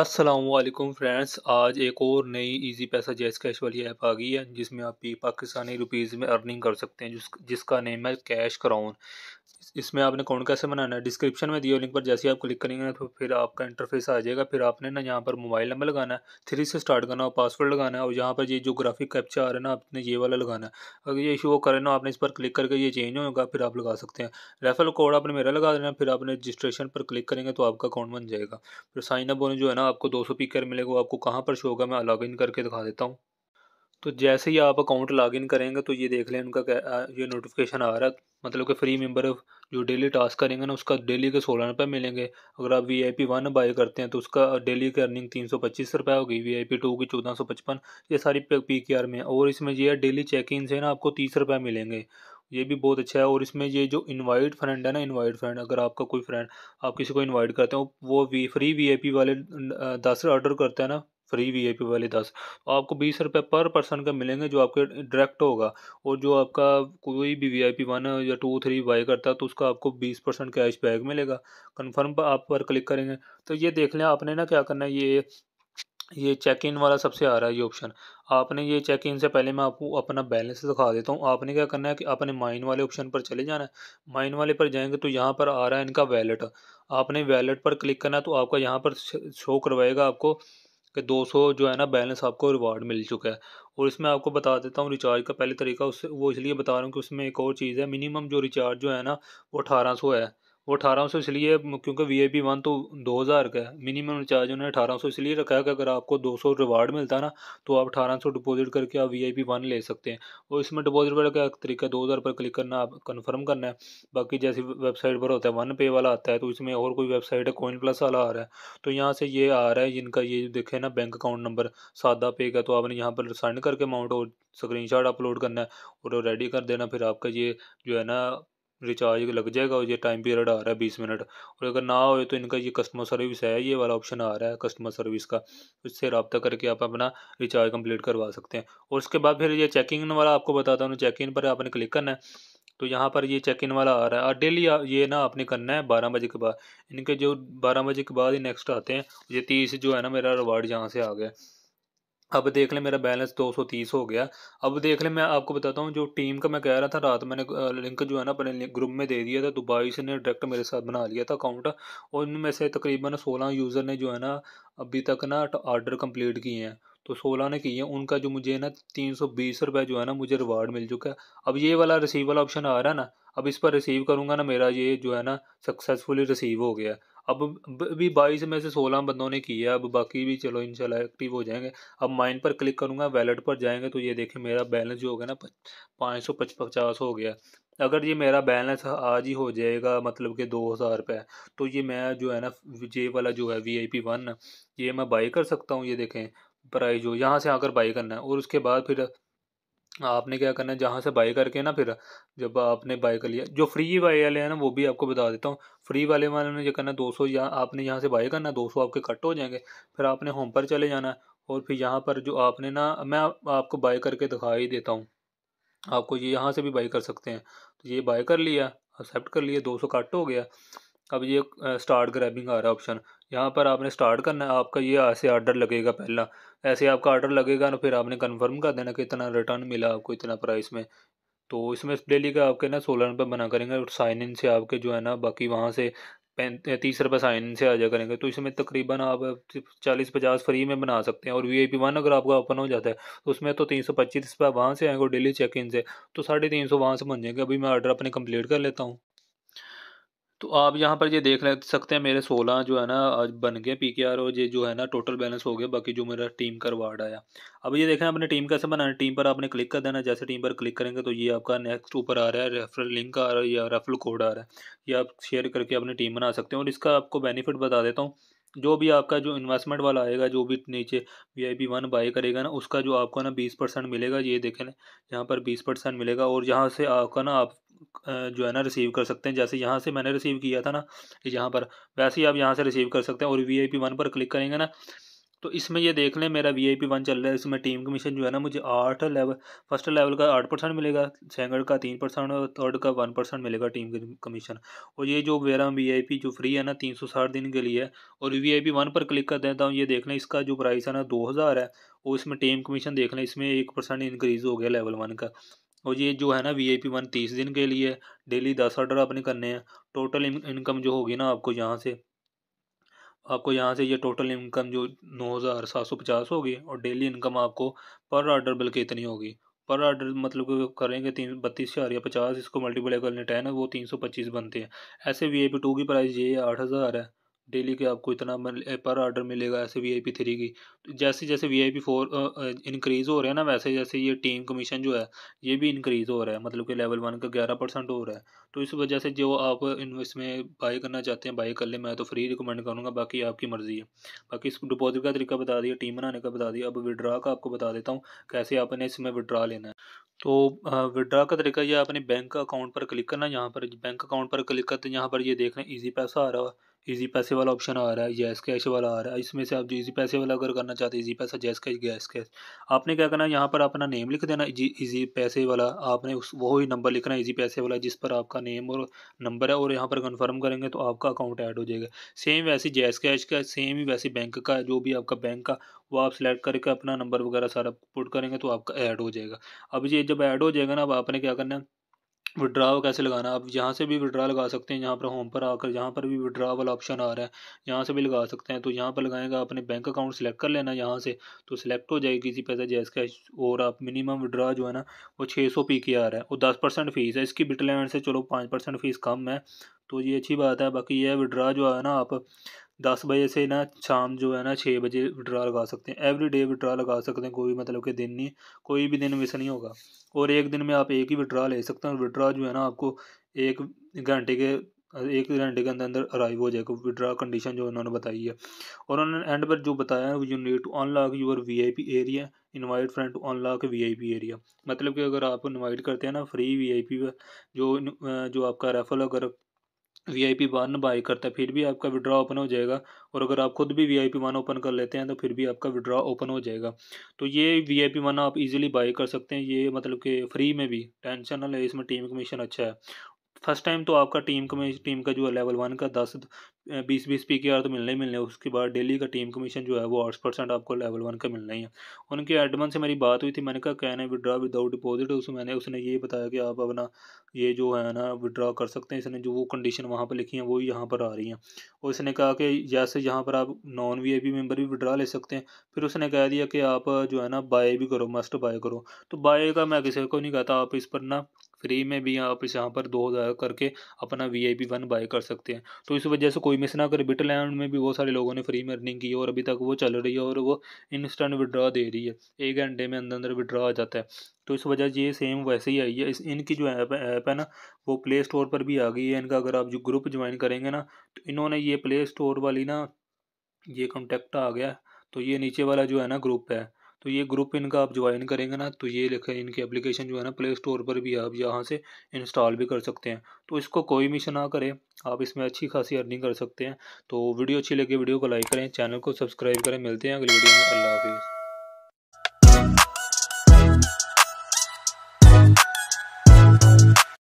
Aslam friends आज एक और नई इजी पैसा जैस कैश वाली ऐप आ गई है जिसमें आप पाकिस्तानी रुपीज़ में अर्निंग कर सकते हैं जिस जिसका नेम है कैश क्राउन इसमें आपने अकाउंट कैसे बनाना है डिस्क्रिप्शन में दिए लिंक पर जैसे ही आप क्लिक करेंगे तो फिर आपका इंटरफेस आ जाएगा फिर आपने ना यहाँ पर मोबाइल नंबर लगाना है थ्री से स्टार्ट करना और पासवर्ड लगाना है और यहाँ पर ये जो ग्राफिक कैप्चा आ रहा है ना आपने ये वाला लगाना है अगर ये इशू वो करें ना आपने इस पर क्लिक करके ये चेंज होगा फिर आप लगा सकते हैं रेफरल कोड आपने मेरा लगा देना फिर आपने रजिस्ट्रेशन पर क्लिक करेंगे तो आपका अकाउंट बन जाएगा फिर साइनअप होने जो है ना आपको दो सौ मिलेगा आपको कहाँ पर शो होगा मैं लॉग इन करके दिखा देता हूँ तो जैसे ही आप अकाउंट लॉगिन करेंगे तो ये देख लें उनका ये नोटिफिकेशन आ रहा है मतलब कि फ्री मेंबर जो डेली टास्क करेंगे ना उसका डेली के सोलह रुपये मिलेंगे अगर आप V I P one buy करते हैं तो उसका डेली की अर्निंग तीन सौ पच्चीस रुपये होगी वी आई पी टू की चौदह सौ पचपन ये सारी पी के आर में और इसमें ये है डेली चेक इन से ना आपको तीस रुपये मिलेंगे ये भी बहुत अच्छा है और इसमें ये जो इनवाइट फ्रेंड है ना इनवाइट फ्रेंड अगर आपका कोई फ्रेंड आप किसी को इनवाइट करते हो वो V free V I P वाले दस ऑर्डर करते हैं ना फ्री वीआईपी वाले दस तो आपको बीस रुपये पर पर्सन का मिलेंगे जो आपके डायरेक्ट होगा और जो आपका कोई भी वीआईपी वन या टू थ्री बाई करता है तो उसका आपको बीस परसेंट कैश बैक मिलेगा कन्फर्म आप पर क्लिक करेंगे तो ये देख लें आपने ना क्या करना है ये ये चेक इन वाला सबसे आ रहा है ये ऑप्शन आपने ये चेक इन से पहले मैं आपको अपना बैलेंस दिखा देता हूँ आपने क्या करना है कि अपने माइन वाले ऑप्शन पर चले जाना है माइन वाले पर जाएंगे तो यहाँ पर आ रहा है इनका वैलेट आपने वैलेट पर क्लिक करना है तो आपका यहाँ पर शो करवाएगा आपको कि 200 जो है ना बैलेंस आपको रिवार्ड मिल चुका है और इसमें आपको बता देता हूँ रिचार्ज का पहले तरीका उससे वो इसलिए बता रहा हूँ कि उसमें एक और चीज़ है मिनिमम जो रिचार्ज जो है ना वो अठारह है वो अठारह सौ इसलिए क्योंकि वी आई पी वन तो दो हज़ार का है मिनिमम रिचार्ज उन्होंने अठारह सौ इसलिए रखा है कि अगर आपको दो सौ रिवार्ड मिलता है ना तो आप अठारह सौ डिपोजिट करके आप वी आई पी वन ले सकते हैं और इसमें डिपोज़िट वाला क्या तरीका दो हज़ार पर क्लिक करना आप कन्फर्म करना है बाकी जैसे वेबसाइट पर होता है वन पे वाला आता है तो इसमें और कोई वेबसाइट है कोइन प्लस वाला आ रहा है तो यहाँ से ये आ रहा है जिनका ये देखे ना बैंक अकाउंट नंबर सादा पे का तो आपने यहाँ पर साइन करके अमाउंट और शॉट अपलोड करना है और रेडी कर देना फिर आपका ये जो है ना रिचार्ज लग जाएगा और ये टाइम पीरियड आ रहा है बीस मिनट और अगर ना हो तो इनका ये कस्टमर सर्विस है ये वाला ऑप्शन आ रहा है कस्टमर सर्विस का उससे रबता करके आप अपना रिचार्ज कंप्लीट करवा सकते हैं और उसके बाद फिर ये चेक इन वाला आपको बताता हूँ चेक इन पर आपने क्लिक करना है तो यहाँ पर ये चेक इन वाला आ रहा है और डेली ये ना आपने करना है बारह बजे के बाद इनके जो बारह बजे के बाद ही नेक्स्ट आते हैं ये तीस जो है ना मेरा रिवार्ड यहाँ से आ गया अब देख लें मेरा बैलेंस 230 हो गया अब देख लें मैं आपको बताता हूँ जो टीम का मैं कह रहा था रात मैंने लिंक जो है ना अपने ग्रुप में दे दिया था दुबई से ने डायरेक्ट मेरे साथ बना लिया था अकाउंट और उनमें से तकरीबन 16 यूज़र ने जो है ना अभी तक ना ऑर्डर कंप्लीट किए हैं तो सोलह ने किए हैं उनका जो मुझे ना तीन सौ बीस रुपये जो है ना मुझे रिवार्ड मिल चुका है अब ये वाला रिसीव वाला ऑप्शन आ रहा है ना अब इस पर रिसीव करूँगा ना मेरा ये जो है ना सक्सेसफुली रिसीव हो गया अब भी बाईस में से सोलह बंदों ने किया है अब बाकी भी चलो इनशाला एक्टिव हो जाएंगे अब माइन पर क्लिक करूँगा वैलेट पर जाएंगे तो ये देखें मेरा बैलेंस जो होगा ना पाँच सौ पचास हो गया अगर ये मेरा बैलेंस आज ही हो जाएगा मतलब कि दो हज़ार रुपये तो ये मैं जो है ना ये वाला जो है वी आई पी वन ये मैं बाई कर सकता हूँ ये देखें प्राइस जो यहाँ से आकर बाई करना है और उसके बाद फिर आपने क्या करना है जहाँ से बाई करके ना फिर जब आपने बाई कर लिया जो फ्री बाई वाले हैं ना वो भी आपको बता देता हूँ फ्री वाले वाले ने जो करना है दो सौ या आपने यहाँ से बाई करना दो सौ आपके कट हो जाएंगे फिर आपने होम पर चले जाना है और फिर यहाँ पर जो आपने ना मैं आपको बाई करके दिखा ही देता हूँ आपको ये यहाँ से भी बाई कर सकते हैं तो ये बाई कर लिया एक्सेप्ट कर लिया दो सौ कट हो गया अब ये स्टार्ट ग्रैबिंग आ रहा है ऑप्शन यहाँ पर आपने स्टार्ट करना है आपका ये ऐसे आर्डर लगेगा पहला ऐसे आपका आर्डर लगेगा ना फिर आपने कंफर्म कर देना कि इतना रिटर्न मिला आपको इतना प्राइस में तो इसमें डेली का आपके ना सोलह रुपये बना करेंगे और साइन इन से आपके जो है ना बाकी वहाँ से तीस रुपये साइन इन से आ जा करेंगे तो इसमें तकरीबन आप चालीस पचास फ्री में बना सकते हैं और वी आई पी वन अगर आपका ओपन हो जाता है तो उसमें तो तीन सौ पच्चीस रुपये वहाँ से आएंगे डेली चेक इन से तो साढ़े तीन सौ वहाँ से बन जाएंगे अभी मैं ऑर्डर अपने कंप्लीट कर लेता हूँ तो आप यहाँ पर ये देख ले- सकते हैं मेरे 16 जो है ना आज बन गए आर और ये जो है ना टोटल बैलेंस हो गया बाकी जो मेरा टीम का रिवार्ड आया अब ये देखें अपने टीम कैसे बनाना टीम पर आपने क्लिक कर देना जैसे टीम पर क्लिक करेंगे तो ये आपका नेक्स्ट ऊपर आ रहा है रेफरल लिंक आ रहा है या रेफरल कोड आ रहा है ये आप शेयर करके अपनी टीम बना सकते हैं और इसका आपको बेनिफिट बता देता हूँ जो भी आपका जो इन्वेस्टमेंट वाला आएगा जो भी नीचे V I P one buy करेगा ना उसका जो आपको ना बीस परसेंट मिलेगा ये देखें यहाँ पर बीस परसेंट मिलेगा और यहाँ से आपका ना आप जो है ना रिसीव कर सकते हैं जैसे यहाँ से मैंने रिसीव किया था ना यहाँ पर वैसे ही आप यहाँ से रिसीव कर सकते हैं और वी आई पी वन पर क्लिक करेंगे ना तो इसमें ये देख लें मेरा वी आई पी वन चल रहा है इसमें टीम कमीशन जो है ना मुझे आठ लेवल फर्स्ट लेवल का आठ परसेंट मिलेगा सेकंड का तीन परसेंट और थर्ड का वन परसेंट मिलेगा टीम कमीशन और ये जो मेरा वी आई पी जो फ्री है ना तीन सौ साठ दिन के लिए है और वी आई पी वन पर क्लिक कर देता हूँ ये देख लें इसका जो प्राइस है ना दो हज़ार है और इसमें टीम कमीशन देख लें इसमें एक परसेंट इंक्रीज़ हो गया लेवल वन का और ये जो है ना वी आई पी वन तीस दिन के लिए डेली दस ऑर्डर आपने करने हैं टोटल इनकम जो होगी ना आपको यहाँ से आपको यहाँ से ये टोटल इनकम जो नौ हज़ार सात सौ पचास होगी और डेली इनकम आपको पर ऑर्डर बल्कि इतनी होगी पर ऑर्डर मतलब करेंगे तीन बत्तीस हज़ार या पचास इसको मल्टीप्लाई करने टेन वो तीन सौ पच्चीस बनते हैं ऐसे वी आई पी टू की प्राइस ये आठ हज़ार है डेली के आपको इतना मतलब पर आर्डर मिलेगा ऐसे वी आई पी थ्री की जैसे जैसे V I P four increase हो रहा है ना वैसे जैसे ये टीम कमीशन जो है ये भी इंक्रीज़ हो रहा है मतलब कि लेवल वन का ग्यारह परसेंट हो रहा है तो इस वजह से जो आप इन्वेस्ट में बाई करना चाहते हैं बाई कर ले मैं तो फ्री रिकमेंड करूँगा बाकी आपकी मर्ज़ी है बाकी इस डिपॉजिट का तरीका बता दिया टीम बनाने का बता दिया अब विड्रा का आपको बता देता हूँ कैसे आपने इसमें विड्रा लेना है तो विड्रा का तरीका ये आपने बैंक अकाउंट पर क्लिक करना यहाँ पर बैंक अकाउंट पर क्लिक करते यहाँ पर ये देखना ईजी पैसा आ रहा है ईजी पैसे वाला ऑप्शन आ रहा है जैस कैश वाला आ रहा है इसमें से आप जो इजी पैसे वाला अगर करना चाहते हैं इजी पैसा जैस कैश गैस कैश आपने क्या करना है यहाँ पर अपना नेम लिख देना ईजी पैसे वाला आपने उस वो ही नंबर लिखना इजी ईजी पैसे वाला जिस पर आपका नेम और नंबर है और यहाँ पर कन्फर्म करेंगे तो आपका अकाउंट ऐड हो जाएगा सेम वैसे जैस कैश का सेम ही वैसे बैंक का जो भी आपका बैंक का वो आप सेलेक्ट करके अपना नंबर वगैरह सारा पुट करेंगे तो आपका ऐड हो जाएगा अब ये जब ऐड हो जाएगा ना अब आपने क्या करना है विड्रा कैसे लगाना आप यहाँ से भी विड्रा लगा सकते हैं यहाँ पर होम पर आकर यहाँ पर भी विड्रा वाला ऑप्शन आ रहा है यहाँ से भी लगा सकते हैं तो यहाँ पर लगाएंगे अपने बैंक अकाउंट सेलेक्ट कर लेना यहाँ से तो सिलेक्ट हो जाएगी किसी पैसा जैस कैश और आप मिनिमम विड्रा जो है ना वो छः सौ पी के आ रहा है और दस परसेंट फीस है इसकी बिटलैंड से चलो पाँच परसेंट फीस कम है तो ये अच्छी बात है बाकी यह विड्रा जो है ना आप दस बजे से ना शाम जो है ना छः बजे विड्रा लगा सकते हैं एवरी डे विड्रा लगा सकते हैं कोई मतलब कि दिन नहीं कोई भी दिन मिस नहीं होगा और एक दिन में आप एक ही विड्रा ले सकते हैं विड्रा जो है ना आपको एक घंटे के एक घंटे के अंदर अंदर अराइव हो जाएगा विड्रा कंडीशन जो उन्होंने बताई है और उन्होंने एंड पर जो बताया है you need to unlock your V I P area invite friend to unlock V I P area मतलब कि अगर आप इनवाइट करते हैं ना फ्री वी आई पी जो जो आपका रेफल अगर V I P one buy करता है फिर भी आपका विड्रॉ ओपन हो जाएगा और अगर आप खुद भी V I P one open कर लेते हैं तो फिर भी आपका विड्रॉ ओपन हो जाएगा तो ये वी आई पी वन आप इजीली बाई कर सकते हैं ये मतलब कि फ्री में भी टेंशन ना ले इसमें टीम कमीशन अच्छा है फर्स्ट टाइम तो आपका टीम कमीशन टीम का जो है लेवल वन का दस बीस बीस पी के आर तो मिलने ही मिलने उसके बाद डेली का टीम कमीशन जो है वो आठ परसेंट आपको लेवल वन का मिलना ही है उनके एडमन से मेरी बात हुई थी मैंने कहा कैन है विड्रा विदाउट डिपॉजिट तो उस मैंने उसने ये बताया कि आप अपना ये जो है ना विड्रा कर सकते हैं इसने जो वो कंडीशन वहाँ पर लिखी है वो यहाँ पर आ रही हैं और इसने कहा कि जैसे यहाँ पर आप नॉन वी आई पी भी विड्रा ले सकते हैं फिर उसने कह दिया कि आप जो है ना बाय भी करो मस्ट बाय करो तो बाय का मैं किसी को नहीं कहता आप इस पर ना फ्री में भी आप इस यहाँ पर दो हज़ार करके अपना V I P one buy कर सकते हैं तो इस वजह से कोई कोई मिस ना करे बिटल लैंड में भी बहुत सारे लोगों ने फ्री में अर्निंग की और अभी तक वो चल रही है और वो इंस्टेंट विड्रा दे रही है एक घंटे में अंदर अंदर विड्रा आ जाता है तो इस वजह से ये सेम वैसे ही आई है इस इनकी जो ऐप ऐप है ना वो प्ले स्टोर पर भी आ गई है इनका अगर आप जो ग्रुप ज्वाइन करेंगे ना तो इन्होंने ये प्ले स्टोर वाली ना ये कॉन्टेक्ट आ गया तो ये नीचे वाला जो है ना ग्रुप है तो ये ग्रुप इनका आप ज्वाइन करेंगे ना तो ये लिखे इनकी एप्लीकेशन जो है ना प्ले स्टोर पर भी आप यहाँ से इंस्टॉल भी कर सकते हैं तो इसको कोई मिशन ना करें आप इसमें अच्छी खासी अर्निंग कर सकते हैं तो वीडियो अच्छी लगे वीडियो को लाइक करें चैनल को सब्सक्राइब करें मिलते हैं अगली वीडियो में अल्लाह हाफिज़